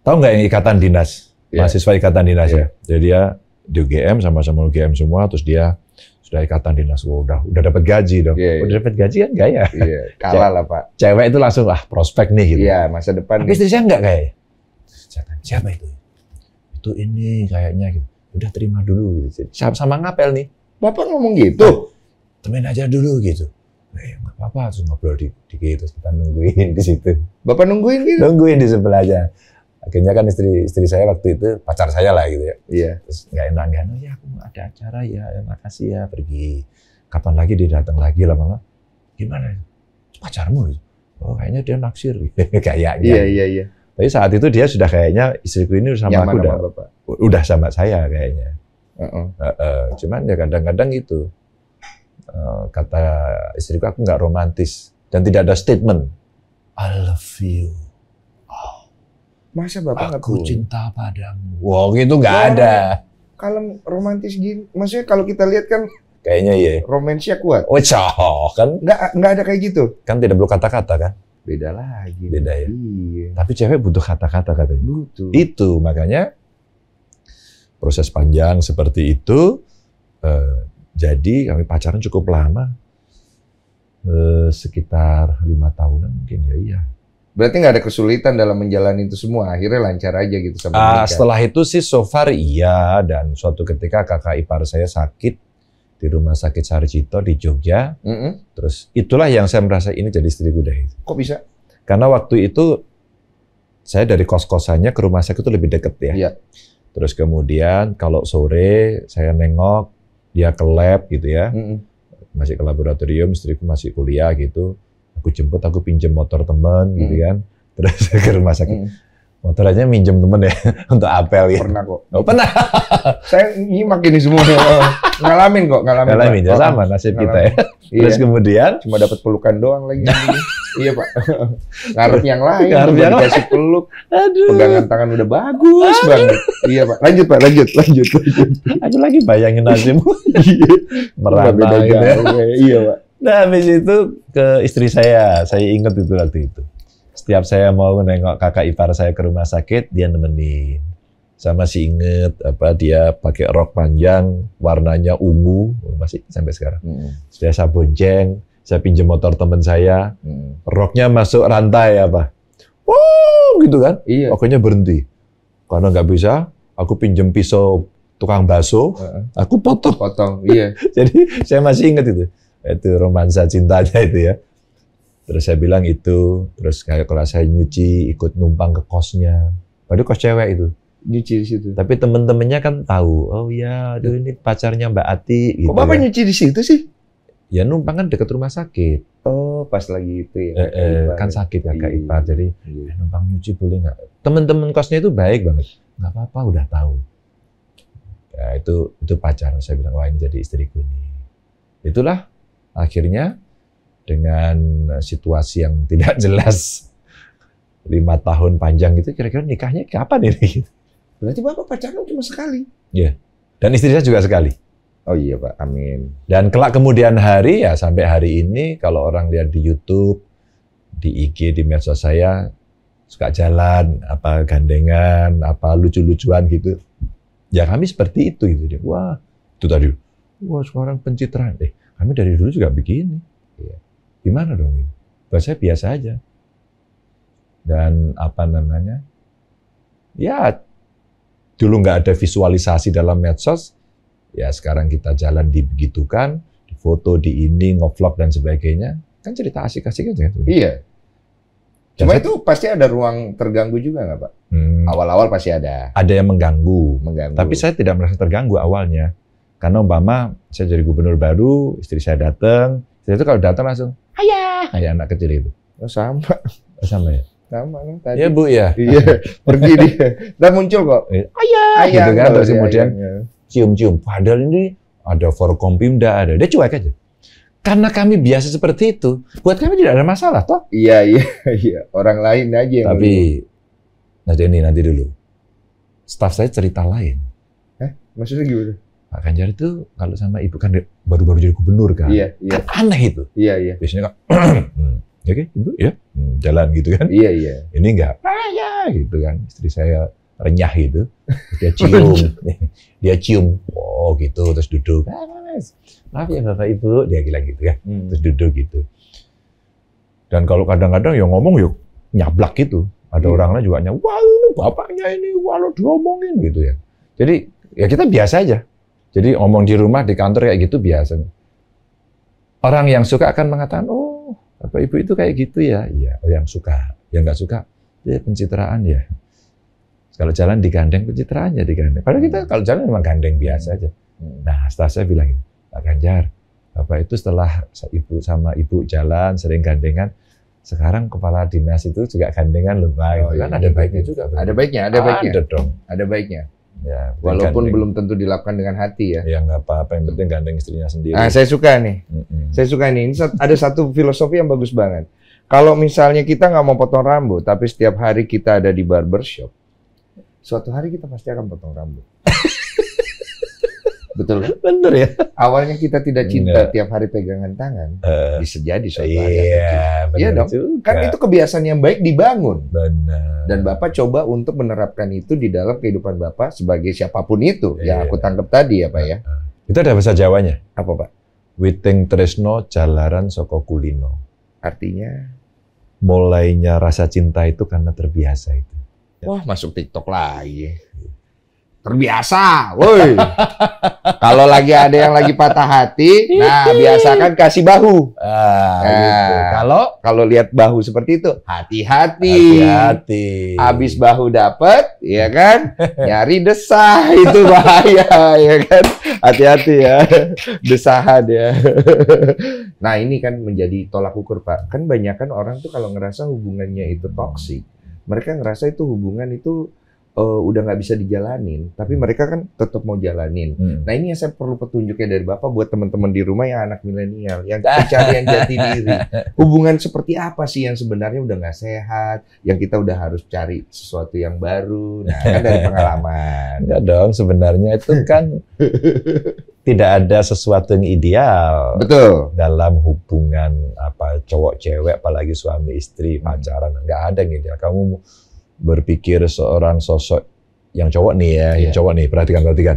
tahu nggak yang ikatan dinas? Iya. mahasiswa ikatan dinas yeah. ya. Jadi dia di UGM sama-sama UGM semua, terus dia sudah ikatan dinas, wow, udah udah dapat gaji dong. Yeah, yeah. Udah dapat gaji kan gaya. yeah, kalah lah pak. Cewek itu langsung lah prospek nih gitu. Iya yeah, masa depan. Tapi istri saya nggak kayak. Siapa itu? Itu ini kayaknya gitu. Udah terima dulu gitu. Sama, sama ngapel nih. Bapak ngomong gitu. Ah, Temen aja dulu gitu. Eh, nggak apa-apa, terus ngobrol dikit, terus kita nungguin di situ. Bapak nungguin gitu? Nungguin di sebelah aja akhirnya kan istri istri saya waktu itu pacar saya lah gitu ya iya terus nggak ya enak nggak kan, enak oh ya aku ada acara ya, ya makasih ya pergi kapan lagi dia datang lagi lama-lama gimana pacarmu gitu. oh kayaknya dia naksir kayaknya iya iya iya tapi saat itu dia sudah kayaknya istriku ini sama aku udah Bapak. udah sama saya kayaknya uh -uh. Uh -uh. cuman ya kadang-kadang itu uh, kata istriku aku nggak romantis dan tidak ada statement I love you Masa Bapak nggak gak cinta padamu. Wow, gitu nggak ada. Kalau romantis gini, maksudnya kalau kita lihat kan kayaknya iya. Romansnya kuat. Oh, cowok kan? Nggak nggak ada kayak gitu. Kan tidak perlu kata-kata kan? Beda lagi. Beda ya. Iya. Tapi cewek butuh kata-kata katanya. Butuh. Itu makanya proses panjang seperti itu. Eh, jadi kami pacaran cukup lama, eh, sekitar lima tahunan mungkin ya iya Berarti nggak ada kesulitan dalam menjalani itu semua, akhirnya lancar aja gitu sama uh, Setelah itu sih so far iya, dan suatu ketika kakak ipar saya sakit di rumah sakit Sarjito di Jogja, mm -hmm. terus itulah yang saya merasa ini jadi istri kuda itu. Kok bisa? Karena waktu itu saya dari kos-kosannya ke rumah sakit itu lebih deket ya. Yeah. Terus kemudian kalau sore saya nengok dia ke lab gitu ya, mm -hmm. masih ke laboratorium, istriku masih kuliah gitu aku jemput aku pinjem motor temen gitu hmm. gitu kan terus ke rumah sakit hmm. motor aja minjem temen ya untuk apel ya pernah kok oh, pernah saya nyimak ini semua ngalamin kok ngalamin ngalamin ya oh, sama oh. nasib ngalamin. kita ya terus iya. kemudian cuma dapat pelukan doang lagi iya pak ngarep yang lain ngarep yang dikasih peluk Aduh. pegangan tangan udah bagus Aduh. banget iya pak lanjut pak lanjut lanjut lanjut aku lagi bayangin nasibmu iya. merata beda ya. ya. iya pak Nah, habis itu ke istri saya, saya ingat itu waktu itu. Setiap saya mau nengok kakak ipar saya ke rumah sakit, dia nemenin. Saya masih inget apa dia pakai rok panjang, warnanya ungu, masih sampai sekarang. Hmm. Saya bonceng, saya pinjam motor teman saya, hmm. roknya masuk rantai apa. Wow, gitu kan? Iya. Pokoknya berhenti. Karena nggak bisa, aku pinjam pisau tukang baso, uh -uh. aku potong. Potong, iya. Jadi saya masih inget itu itu romansa cintanya itu ya. Terus saya bilang itu, terus kayak kalau saya nyuci ikut numpang ke kosnya. Padahal kos cewek itu. Nyuci di situ. Tapi temen-temennya kan tahu, oh ya, aduh ini pacarnya Mbak Ati. Gitu Kok Bapak ya. nyuci di situ sih? Ya numpang kan dekat rumah sakit. Oh, pas lagi itu ya. Eh, eh, kan ya. sakit ya Kak iya, Ipar, jadi iya. Eh, numpang nyuci boleh nggak? Temen-temen kosnya itu baik banget. Nggak apa-apa, udah tahu. Ya, itu itu pacar saya bilang wah ini jadi istriku nih. Itulah Akhirnya dengan eh, situasi yang tidak jelas lima tahun panjang gitu, kira-kira nikahnya kapan ini? Berarti bapak pacaran cuma sekali. Iya. Dan istri saya juga sekali. Oh iya pak, amin. Dan kelak kemudian hari ya sampai hari ini kalau orang lihat di YouTube, di IG, di medsos saya suka jalan, apa gandengan, apa lucu-lucuan gitu. Ya kami seperti itu itu dia Wah, itu tadi. Wah sekarang pencitraan. Eh, kami dari dulu juga begini. Iya. Gimana dong ini? Buat saya biasa aja. Dan apa namanya? Ya, dulu nggak ada visualisasi dalam medsos. Ya sekarang kita jalan dibegitukan, foto di ini, ngevlog dan sebagainya. Kan cerita asik-asik aja. Kan? Iya. Dan Cuma saya, itu pasti ada ruang terganggu juga nggak Pak? Hmm. Awal-awal hmm, pasti ada. Ada yang mengganggu. Mengganggu. Tapi saya tidak merasa terganggu awalnya. Karena umpama saya jadi gubernur baru, istri saya datang, saya itu kalau datang langsung, ayah, ayah anak kecil itu. Oh, sama. Oh, sama ya? Sama kan tadi. Iya bu ya? Iya, pergi dia. Dan muncul kok, ayah. Ayah. Gitu kan, iya, terus iya, kemudian iya, cium-cium. Padahal ini ada pimda, ada. Dia cuek aja karena kami biasa seperti itu, buat kami tidak ada masalah toh. Iya iya iya, orang lain aja yang Tapi Nah ini nanti dulu. staff saya cerita lain. Eh, maksudnya gimana? Pak Ganjar itu kalau sama ibu kan baru-baru jadi gubernur kan. Iya, iya. Kan aneh itu. Iya, iya. Biasanya kan oke hmm, ya kan, ibu ya hmm, jalan gitu kan. Iya, iya. Ini enggak. Ah, ya gitu kan. Istri saya renyah gitu. Dia cium. dia cium. Oh, gitu terus duduk. Ah, Maaf ya iya. Bapak Ibu, dia bilang gitu ya. Hmm. Terus duduk gitu. Dan kalau kadang-kadang ya ngomong yuk ya nyablak gitu. Ada hmm. Iya. lain juga nyablak, wah ini bapaknya ini, walau lo diomongin gitu ya. Jadi ya kita biasa aja jadi omong di rumah, di kantor kayak gitu biasa. Orang yang suka akan mengatakan, oh bapak ibu itu kayak gitu ya. Iya, oh, yang suka. Yang nggak suka, ya pencitraan ya. Kalau jalan digandeng, pencitraannya ya digandeng. Padahal kita kalau jalan memang gandeng biasa aja. Nah, setelah saya bilang, gitu, Pak Ganjar, Bapak itu setelah ibu sama ibu jalan, sering gandengan, sekarang kepala dinas itu juga gandengan lebay. Oh, kan iya, kan ada iya, baiknya iya. juga. Ada baiknya, ada baiknya. Ada dong. Ada baiknya. Ya, Walaupun gandeng. belum tentu dilakukan dengan hati ya. Ya nggak apa-apa, yang penting gandeng istrinya sendiri. Nah, saya suka nih, mm mm saya suka nih. Ini ada satu filosofi yang bagus banget. Kalau misalnya kita nggak mau potong rambut, tapi setiap hari kita ada di barbershop, suatu hari kita pasti akan potong rambut. Betul. Bener ya. Awalnya kita tidak cinta bener. tiap hari pegangan tangan, uh, bisa jadi suatu iya, hari. Iya dong. Juga. Kan itu kebiasaan yang baik dibangun. Benar. Dan Bapak coba untuk menerapkan itu di dalam kehidupan Bapak sebagai siapapun itu ya, iya. yang aku tangkap tadi ya Pak ya. Itu ada bahasa Jawanya. Apa Pak? Witing Tresno Jalaran Soko Kulino. Artinya? Mulainya rasa cinta itu karena terbiasa itu. Wah masuk TikTok lagi terbiasa, woi. Kalau lagi ada yang lagi patah hati, nah biasakan kasih bahu. Ah, nah, gitu. Kalau kalau lihat bahu seperti itu, hati-hati. Hati-hati. Habis bahu dapat, ya kan? Nyari desah itu bahaya, ya kan? Hati-hati ya. Desahan ya. nah, ini kan menjadi tolak ukur, Pak. Kan banyak kan orang tuh kalau ngerasa hubungannya itu toksik, mereka ngerasa itu hubungan itu uh, udah nggak bisa dijalanin, tapi mereka kan tetap mau jalanin. Hmm. Nah ini yang saya perlu petunjuknya dari bapak buat teman-teman di rumah yang anak milenial, yang pencarian jati diri. Hubungan seperti apa sih yang sebenarnya udah nggak sehat, yang kita udah harus cari sesuatu yang baru. Nah kan dari pengalaman. Enggak dong, sebenarnya itu kan tidak ada sesuatu yang ideal. Betul. Dalam hubungan apa cowok cewek, apalagi suami istri, hmm. pacaran, nggak ada yang ideal. Kamu berpikir seorang sosok yang cowok nih ya, yeah. yang iya. cowok nih, perhatikan perhatikan.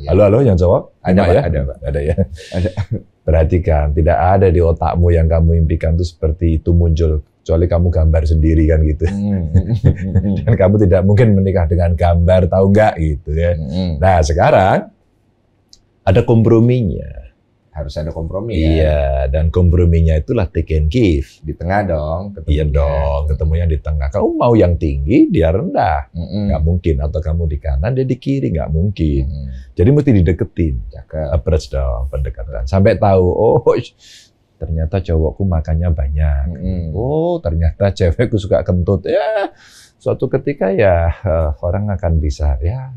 Iya. Halo halo yang cowok? Ada ya? ada ada, Ada ya. Ada. perhatikan, tidak ada di otakmu yang kamu impikan itu seperti itu muncul kecuali kamu gambar sendiri kan gitu. Hmm. Dan kamu tidak mungkin menikah dengan gambar tahu nggak gitu ya. Hmm. Nah, sekarang ada komprominya harus ada kompromi iya, ya. dan komprominya itulah take and give. Di tengah dong. Ketemunya. Iya dong, ketemunya di tengah. Kamu mau yang tinggi, dia rendah. Mm-mm. Nggak mungkin. Atau kamu di kanan, dia di kiri. Nggak mungkin. Mm. Jadi mesti dideketin. Cakep. Approach dong, pendekatan. Sampai tahu, oh ternyata cowokku makannya banyak. Mm. Oh ternyata cewekku suka kentut. Ya, suatu ketika ya eh, orang akan bisa. Ya,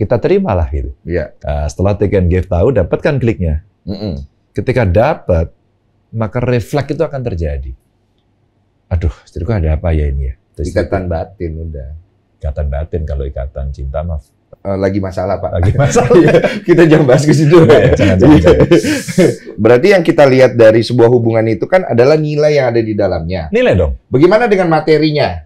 kita terimalah gitu. Iya. Uh, setelah take and give tahu, dapatkan kliknya. Mm -mm. Ketika dapat, maka refleks itu akan terjadi. Aduh, istriku ada apa ya ini ya? Terus ikatan itu, batin udah. Ikatan batin kalau ikatan cinta maaf. Eh, lagi masalah pak. Lagi masalah. ya, kita jangan bahas ke situ. Ya, Berarti yang kita lihat dari sebuah hubungan itu kan adalah nilai yang ada di dalamnya. Nilai dong. Bagaimana dengan materinya?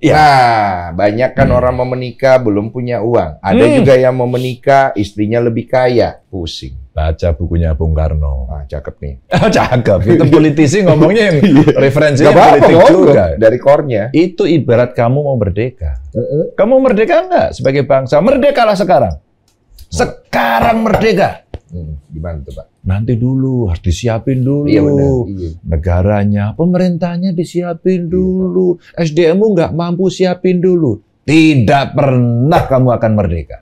Ya. Nah, banyak kan hmm. orang mau menikah belum punya uang. Ada hmm. juga yang mau menikah istrinya lebih kaya. Pusing. Baca bukunya Bung Karno. Ah, cakep nih. Oh, cakep. Itu politisi ngomongnya yang iya. referensinya politik apa, juga. Dari kornya. Itu ibarat kamu mau merdeka. Uh-uh. Kamu merdeka nggak sebagai bangsa? Merdekalah sekarang. Oh. Sekarang merdeka. Hmm, gimana tuh Pak? Nanti dulu harus disiapin dulu. Iya, Iya. Negaranya, pemerintahnya disiapin iya. dulu. Iya, SDMmu nggak mampu siapin dulu. Tidak pernah kamu akan merdeka.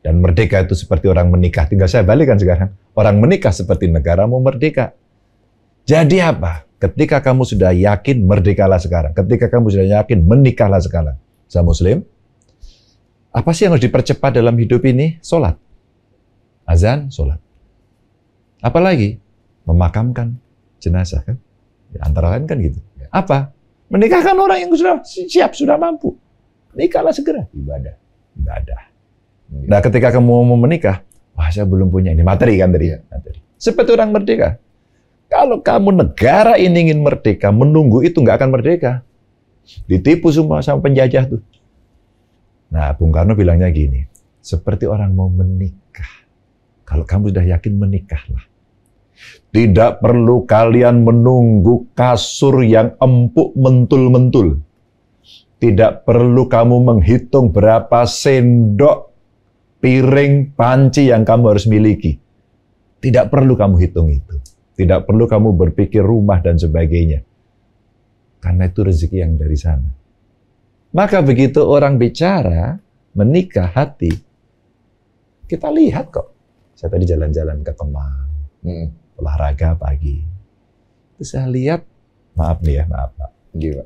Dan merdeka itu seperti orang menikah. Tinggal saya balikan sekarang. Orang menikah seperti negara mau merdeka. Jadi apa? Ketika kamu sudah yakin, merdekalah sekarang. Ketika kamu sudah yakin, menikahlah sekarang. Saya muslim. Apa sih yang harus dipercepat dalam hidup ini? Sholat. Azan, sholat. Apalagi memakamkan jenazah kan? Ya, antara lain kan gitu. Ya. Apa? Menikahkan orang yang sudah siap, sudah mampu. Nikahlah segera. Ibadah. Ibadah. Iya. Nah ketika kamu mau menikah, wah saya belum punya ini. Materi kan tadi. Iya, materi. Seperti orang merdeka. Kalau kamu negara ini ingin merdeka, menunggu itu nggak akan merdeka. Ditipu semua sama penjajah tuh. Nah, Bung Karno bilangnya gini, seperti orang mau menikah kalau kamu sudah yakin, menikahlah. Tidak perlu kalian menunggu kasur yang empuk mentul-mentul. Tidak perlu kamu menghitung berapa sendok, piring, panci yang kamu harus miliki. Tidak perlu kamu hitung itu. Tidak perlu kamu berpikir rumah dan sebagainya. Karena itu rezeki yang dari sana. Maka begitu orang bicara, menikah hati, kita lihat kok saya tadi jalan-jalan ke Kemang, hmm. olahraga pagi. Terus saya lihat, maaf nih ya, maaf Pak. Gila.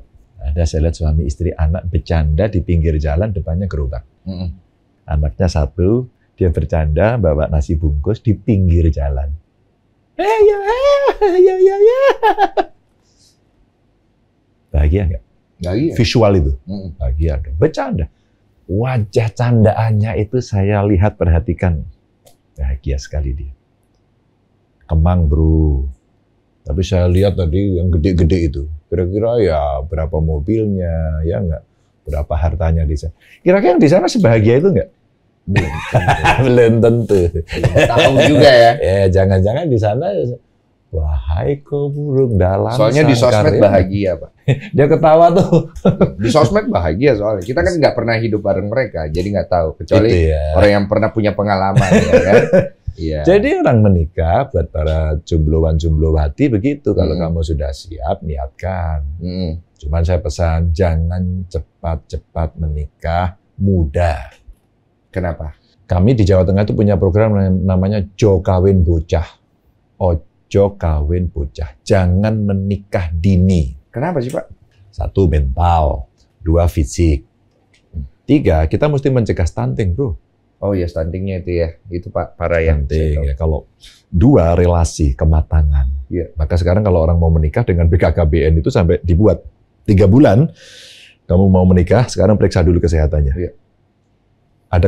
Ada saya lihat suami istri anak bercanda di pinggir jalan depannya gerobak. Hmm. Anaknya satu, dia bercanda bawa nasi bungkus di pinggir jalan. Hey, eh, ya, eh, ya, ya, ya. Bahagia nggak? Bahagia. Visual itu. Hmm. Bahagia. Bercanda. Wajah candaannya itu saya lihat perhatikan bahagia sekali dia. Kemang bro, tapi saya lihat tadi yang gede-gede itu, kira-kira ya berapa mobilnya, ya enggak, berapa hartanya di sana. Kira-kira yang di sana sebahagia itu enggak? Belum tentu. Belum tentu. juga ya. ya jangan-jangan di sana wahai keburung dalam. Soalnya di sosmed ya. bahagia pak. dia ketawa tuh. Di sosmed bahagia soalnya. Kita kan nggak pernah hidup bareng mereka, jadi nggak tahu. Kecuali ya. orang yang pernah punya pengalaman, ya kan? ya. Jadi orang menikah buat para jumbloan-jumblowati begitu. Kalau hmm. kamu sudah siap, niatkan. Hmm. Cuman saya pesan jangan cepat-cepat menikah muda. Kenapa? Kami di Jawa Tengah itu punya program namanya Jo Kawin Bocah. Ojo kawin bocah. Jangan menikah dini. Kenapa sih Pak? Satu, mental. Dua, fisik. Tiga, kita mesti mencegah stunting, bro. Oh iya stuntingnya itu ya, itu pak para yang stunting. Ya, kalau dua relasi kematangan, ya. maka sekarang kalau orang mau menikah dengan BKKBN itu sampai dibuat tiga bulan, kamu mau menikah sekarang periksa dulu kesehatannya. Ya.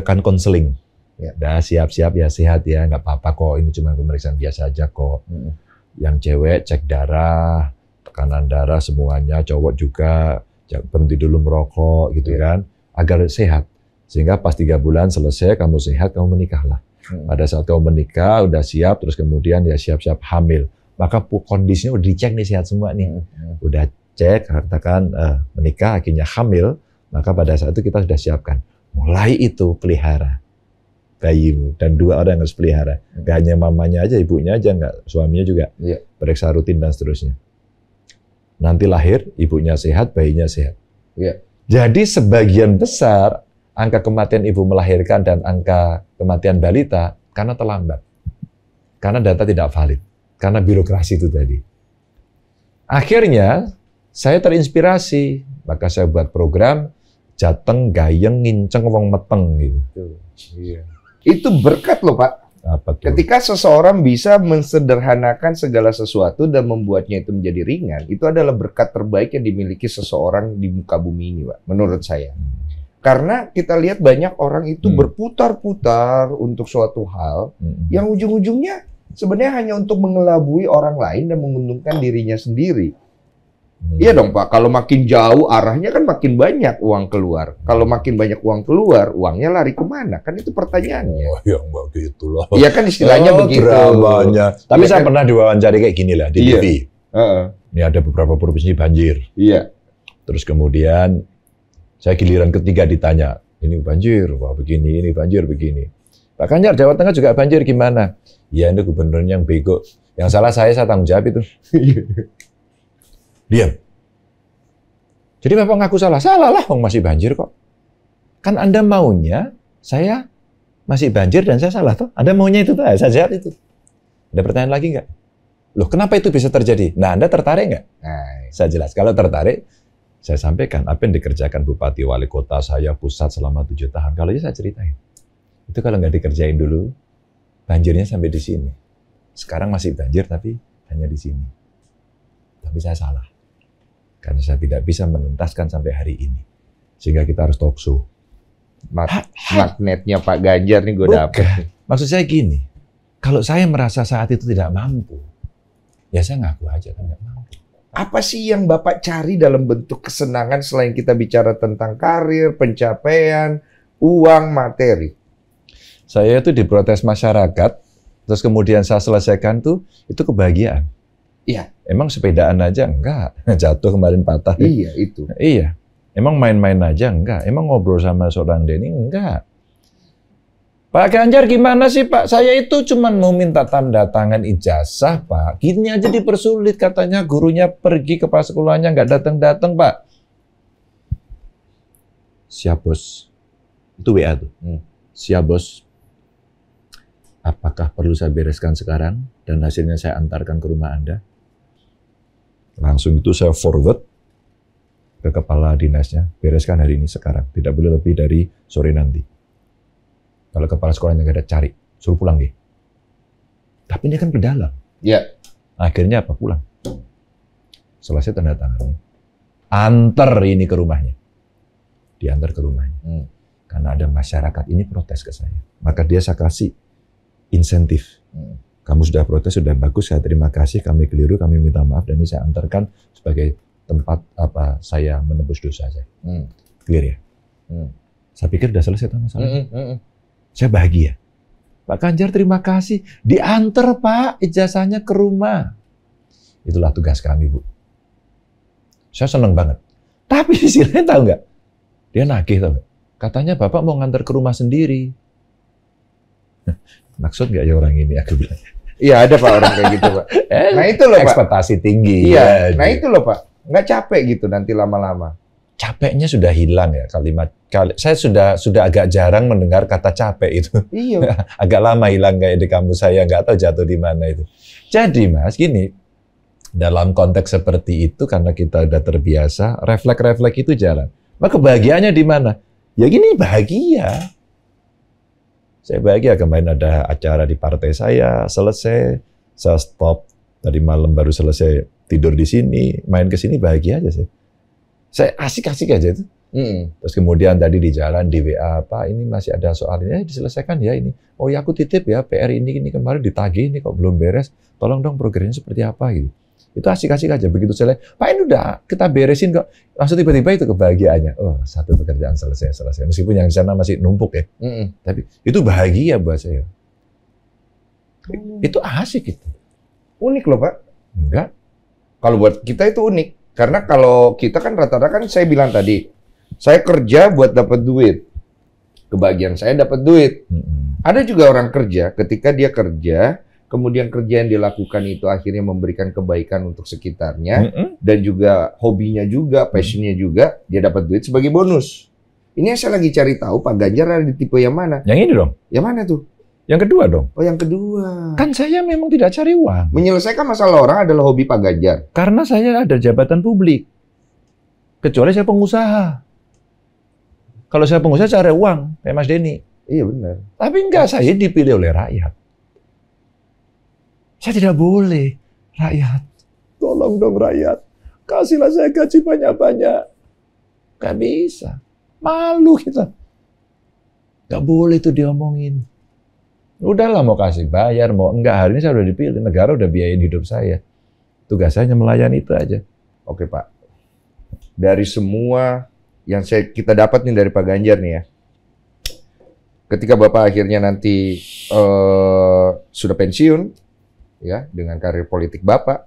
kan konseling, ya. dah siap-siap ya sehat ya, nggak apa-apa kok ini cuma pemeriksaan biasa aja kok. Hmm. Yang cewek cek darah, tekanan darah semuanya, cowok juga berhenti dulu merokok gitu yeah. kan, agar sehat. Sehingga pas tiga bulan selesai, kamu sehat, kamu menikahlah. Hmm. Pada saat kamu menikah, udah siap, terus kemudian ya siap-siap hamil. Maka kondisinya udah dicek nih sehat semua nih. Hmm. hmm. Udah cek, katakan uh, menikah, akhirnya hamil, maka pada saat itu kita sudah siapkan. Mulai itu pelihara bayimu dan dua orang yang harus pelihara. Hmm. Gak hanya mamanya aja, ibunya aja nggak, suaminya juga. Yeah. Periksa rutin dan seterusnya. Nanti lahir, ibunya sehat, bayinya sehat. Ya. Jadi sebagian besar angka kematian ibu melahirkan dan angka kematian balita karena terlambat. Karena data tidak valid. Karena birokrasi itu tadi. Akhirnya saya terinspirasi, maka saya buat program Jateng Gayeng Nginceng Wong Meteng gitu. Itu, iya. itu berkat loh Pak apa tuh? Ketika seseorang bisa mensederhanakan segala sesuatu dan membuatnya itu menjadi ringan, itu adalah berkat terbaik yang dimiliki seseorang di muka bumi ini, Pak. Menurut saya. Hmm. Karena kita lihat banyak orang itu hmm. berputar-putar untuk suatu hal hmm. yang ujung-ujungnya sebenarnya hanya untuk mengelabui orang lain dan menguntungkan dirinya sendiri. Iya dong Pak, kalau makin jauh arahnya kan makin banyak uang keluar. Kalau makin banyak uang keluar, uangnya lari kemana? Kan itu pertanyaannya. Oh, yang begitu loh. Iya kan istilahnya oh, begitu. Dramanya. Tapi ya saya kan? pernah diwawancari kayak gini lah di iya. TV. Uh -uh. Ini ada beberapa provinsi banjir. Iya. Terus kemudian saya giliran ketiga ditanya, ini banjir, wah begini, ini banjir, begini. Pak Ganjar, Jawa Tengah juga banjir gimana? Ya ini gubernurnya yang bego. Yang salah saya, saya tanggung jawab itu. Iya. Diam. Jadi Bapak ngaku salah. Salah lah, masih banjir kok. Kan Anda maunya saya masih banjir dan saya salah toh. Anda maunya itu toh, saya jawab itu. Ada pertanyaan lagi nggak? Loh, kenapa itu bisa terjadi? Nah, Anda tertarik nggak? Nah, saya jelas. Kalau tertarik, saya sampaikan apa yang dikerjakan Bupati Wali Kota saya pusat selama tujuh tahun. Kalau ya saya ceritain. Itu kalau nggak dikerjain dulu, banjirnya sampai di sini. Sekarang masih banjir, tapi hanya di sini. Tapi saya salah karena saya tidak bisa menuntaskan sampai hari ini. Sehingga kita harus talk show. Mag magnetnya Pak Ganjar nih gue dapet. Maksud saya gini, kalau saya merasa saat itu tidak mampu, ya saya ngaku aja kan nggak mampu. Apa sih yang Bapak cari dalam bentuk kesenangan selain kita bicara tentang karir, pencapaian, uang, materi? Saya itu diprotes masyarakat, terus kemudian saya selesaikan tuh, itu kebahagiaan. Iya. Emang sepedaan aja enggak, jatuh kemarin patah. Iya itu. Iya. Emang main-main aja enggak, emang ngobrol sama seorang Denny enggak. Pak Ganjar gimana sih Pak? Saya itu cuma mau minta tanda tangan ijazah Pak. Gini aja dipersulit katanya gurunya pergi ke pas sekolahnya nggak datang-datang Pak. Siap bos. Itu WA tuh. Hmm. Siap bos. Apakah perlu saya bereskan sekarang dan hasilnya saya antarkan ke rumah Anda? Langsung itu saya forward ke kepala dinasnya, bereskan hari ini sekarang. Tidak boleh lebih dari sore nanti. Kalau kepala sekolahnya nggak ada, cari. Suruh pulang deh. Tapi ini kan ke dalam. Ya. Akhirnya apa? Pulang. Selesai tanda tangannya. Antar ini ke rumahnya. Diantar ke rumahnya. Hmm. Karena ada masyarakat ini protes ke saya. Maka dia saya kasih insentif. Hmm kamu sudah protes sudah bagus saya terima kasih kami keliru kami minta maaf dan ini saya antarkan sebagai tempat apa saya menebus dosa saya hmm. clear ya hmm. saya pikir sudah selesai tuh masalah hmm, hmm, hmm. saya bahagia Pak Kanjar terima kasih diantar Pak ijazahnya ke rumah itulah tugas kami Bu saya senang banget tapi di sini tahu nggak dia nagih tahu nggak katanya Bapak mau ngantar ke rumah sendiri maksud nggak ya orang ini aku bilang iya ada pak orang kayak gitu pak eh, nah itu loh pak ekspektasi tinggi iya ya. nah gitu. itu loh pak nggak capek gitu nanti lama-lama capeknya sudah hilang ya kalimat kali, saya sudah sudah agak jarang mendengar kata capek itu iya agak lama hilang kayak di kamu saya nggak tahu jatuh di mana itu jadi mas gini dalam konteks seperti itu karena kita udah terbiasa refleks-refleks itu jalan maka kebahagiaannya di mana ya gini bahagia saya bahagia kemarin ada acara di partai saya, selesai, saya stop tadi malam baru selesai tidur di sini, main ke sini bahagia aja sih. Saya asik-asik aja itu. Mm. Terus kemudian tadi di jalan di WA apa ini masih ada soal ini eh, diselesaikan ya ini. Oh ya aku titip ya PR ini ini kemarin ditagih ini kok belum beres. Tolong dong programnya seperti apa gitu. Itu asik-asik aja. Begitu selesai, Pak ini udah kita beresin kok. Langsung tiba-tiba itu kebahagiaannya. Oh, satu pekerjaan selesai, selesai. Meskipun yang di sana masih numpuk ya. Mm -mm. Tapi itu bahagia buat saya. Oh. Itu asik itu. Unik loh Pak. Enggak. Kalau buat kita itu unik. Karena kalau kita kan rata-rata kan saya bilang tadi, saya kerja buat dapat duit. Kebahagiaan saya dapat duit. Mm -hmm. Ada juga orang kerja ketika dia kerja kemudian kerja yang dilakukan itu akhirnya memberikan kebaikan untuk sekitarnya mm -hmm. dan juga hobinya juga passionnya juga dia dapat duit sebagai bonus ini yang saya lagi cari tahu Pak Ganjar ada di tipe yang mana yang ini dong yang mana tuh yang kedua dong. Oh, yang kedua. Kan saya memang tidak cari uang. Menyelesaikan masalah orang adalah hobi Pak Ganjar. Karena saya ada jabatan publik. Kecuali saya pengusaha. Kalau saya pengusaha cari uang, kayak Mas Denny. Iya benar. Tapi enggak, nah. saya dipilih oleh rakyat. Saya tidak boleh. Rakyat, tolong dong rakyat. Kasihlah saya gaji banyak-banyak. Gak bisa. Malu kita. Gak boleh itu diomongin. Udahlah mau kasih bayar, mau enggak. Hari ini saya udah dipilih. Negara udah biayain hidup saya. Tugas saya hanya melayani itu aja. Oke Pak. Dari semua yang saya kita dapat nih dari Pak Ganjar nih ya ketika bapak akhirnya nanti uh, sudah pensiun ya dengan karir politik Bapak.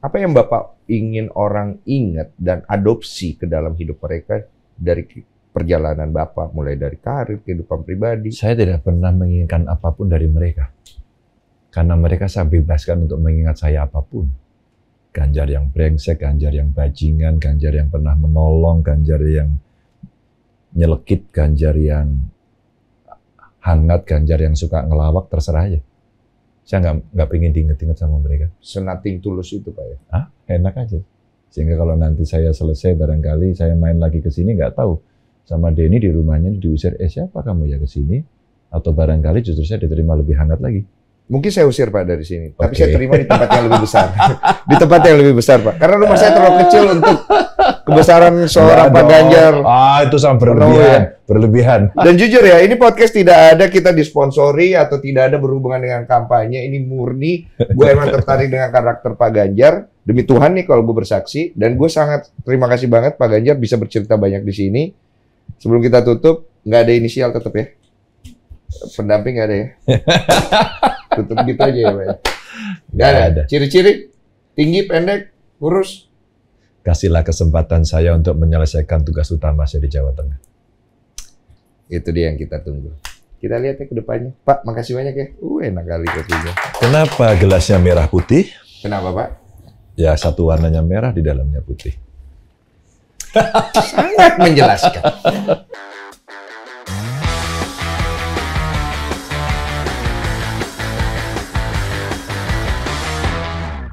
Apa yang Bapak ingin orang ingat dan adopsi ke dalam hidup mereka dari perjalanan Bapak mulai dari karir, kehidupan pribadi? Saya tidak pernah menginginkan apapun dari mereka. Karena mereka saya bebaskan untuk mengingat saya apapun. Ganjar yang brengsek, Ganjar yang bajingan, Ganjar yang pernah menolong, Ganjar yang nyelekit, Ganjar yang hangat, Ganjar yang suka ngelawak, terserah aja. Saya nggak nggak pengen diinget-inget sama mereka. Senating tulus itu pak ya? Ah, enak aja. Sehingga kalau nanti saya selesai barangkali saya main lagi ke sini nggak tahu sama Denny di rumahnya diusir. Eh siapa kamu ya ke sini? Atau barangkali justru saya diterima lebih hangat lagi. Mungkin saya usir Pak dari sini, okay. tapi saya terima di tempat yang lebih besar. di tempat yang lebih besar Pak, karena rumah saya terlalu kecil untuk kebesaran seorang Pak Ganjar. Ah itu sangat berlebihan, ya. berlebihan. Dan jujur ya, ini podcast tidak ada kita disponsori atau tidak ada berhubungan dengan kampanye. Ini murni, gue emang tertarik dengan karakter Pak Ganjar. Demi Tuhan nih kalau gue bersaksi, dan gue sangat terima kasih banget Pak Ganjar bisa bercerita banyak di sini. Sebelum kita tutup, nggak ada inisial tetap ya. Pendamping nggak ada ya. Tutup gitu aja ya, Pak. Ya. Gak ada. Ciri-ciri? Tinggi, pendek, kurus? Kasihlah kesempatan saya untuk menyelesaikan tugas utama saya di Jawa Tengah. Itu dia yang kita tunggu. Kita lihat ya ke depannya. Pak, makasih banyak ya. Uh, enak kali kopinya. Kenapa gelasnya merah putih? Kenapa, Pak? Ya, satu warnanya merah, di dalamnya putih. Sangat menjelaskan.